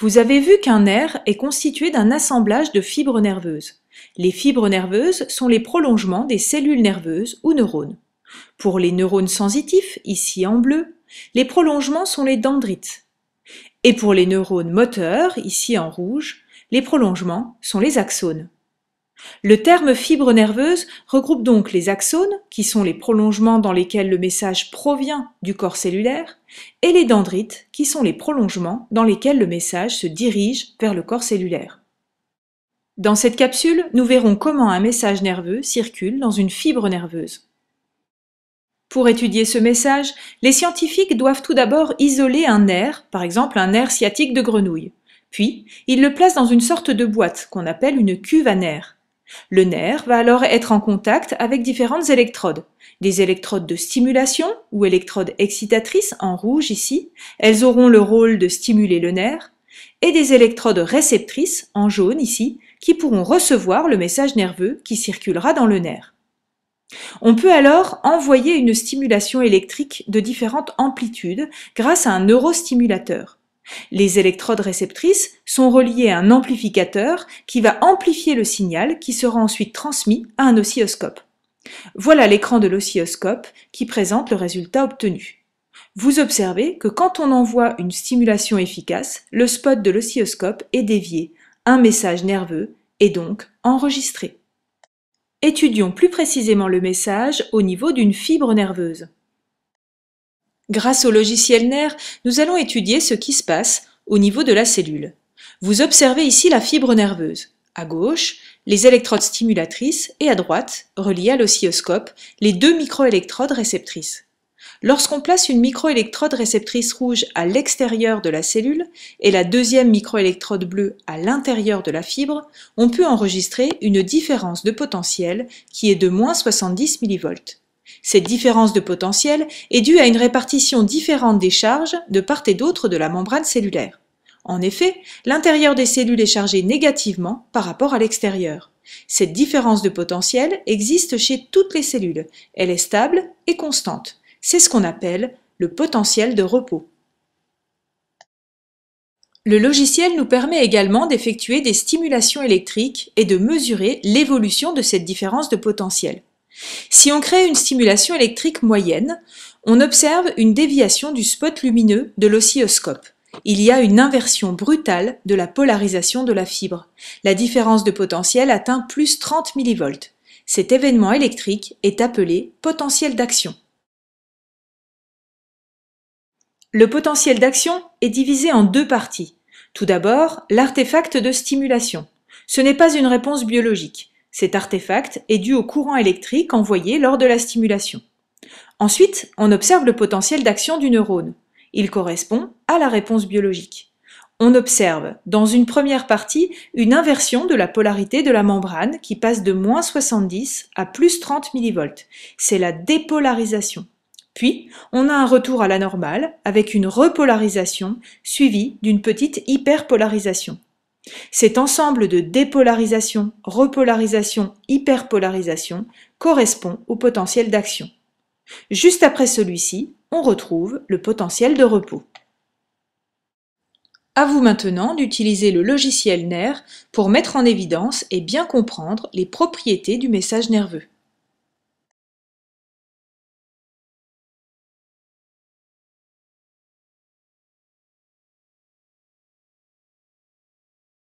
Vous avez vu qu'un nerf est constitué d'un assemblage de fibres nerveuses. Les fibres nerveuses sont les prolongements des cellules nerveuses ou neurones. Pour les neurones sensitifs, ici en bleu, les prolongements sont les dendrites. Et pour les neurones moteurs, ici en rouge, les prolongements sont les axones. Le terme fibre nerveuse regroupe donc les axones, qui sont les prolongements dans lesquels le message provient du corps cellulaire, et les dendrites, qui sont les prolongements dans lesquels le message se dirige vers le corps cellulaire. Dans cette capsule, nous verrons comment un message nerveux circule dans une fibre nerveuse. Pour étudier ce message, les scientifiques doivent tout d'abord isoler un nerf, par exemple un nerf sciatique de grenouille. Puis, ils le placent dans une sorte de boîte qu'on appelle une cuve à nerfs. Le nerf va alors être en contact avec différentes électrodes. Des électrodes de stimulation ou électrodes excitatrices en rouge ici, elles auront le rôle de stimuler le nerf, et des électrodes réceptrices en jaune ici, qui pourront recevoir le message nerveux qui circulera dans le nerf. On peut alors envoyer une stimulation électrique de différentes amplitudes grâce à un neurostimulateur. Les électrodes réceptrices sont reliées à un amplificateur qui va amplifier le signal qui sera ensuite transmis à un oscilloscope. Voilà l'écran de l'oscilloscope qui présente le résultat obtenu. Vous observez que quand on envoie une stimulation efficace, le spot de l'oscilloscope est dévié, un message nerveux est donc enregistré. Étudions plus précisément le message au niveau d'une fibre nerveuse. Grâce au logiciel nerf, nous allons étudier ce qui se passe au niveau de la cellule. Vous observez ici la fibre nerveuse. À gauche, les électrodes stimulatrices et à droite, reliées à l'oscilloscope, les deux microélectrodes réceptrices. Lorsqu'on place une microélectrode réceptrice rouge à l'extérieur de la cellule et la deuxième microélectrode bleue à l'intérieur de la fibre, on peut enregistrer une différence de potentiel qui est de moins 70 mV. Cette différence de potentiel est due à une répartition différente des charges de part et d'autre de la membrane cellulaire. En effet, l'intérieur des cellules est chargé négativement par rapport à l'extérieur. Cette différence de potentiel existe chez toutes les cellules. Elle est stable et constante. C'est ce qu'on appelle le potentiel de repos. Le logiciel nous permet également d'effectuer des stimulations électriques et de mesurer l'évolution de cette différence de potentiel. Si on crée une stimulation électrique moyenne, on observe une déviation du spot lumineux de l'oscilloscope. Il y a une inversion brutale de la polarisation de la fibre. La différence de potentiel atteint plus 30 mV. Cet événement électrique est appelé potentiel d'action. Le potentiel d'action est divisé en deux parties. Tout d'abord, l'artefact de stimulation. Ce n'est pas une réponse biologique, cet artefact est dû au courant électrique envoyé lors de la stimulation. Ensuite, on observe le potentiel d'action du neurone. Il correspond à la réponse biologique. On observe, dans une première partie, une inversion de la polarité de la membrane qui passe de moins 70 à plus 30 millivolts. C'est la dépolarisation. Puis, on a un retour à la normale avec une repolarisation suivie d'une petite hyperpolarisation. Cet ensemble de dépolarisation, repolarisation, hyperpolarisation correspond au potentiel d'action. Juste après celui-ci, on retrouve le potentiel de repos. À vous maintenant d'utiliser le logiciel NER pour mettre en évidence et bien comprendre les propriétés du message nerveux.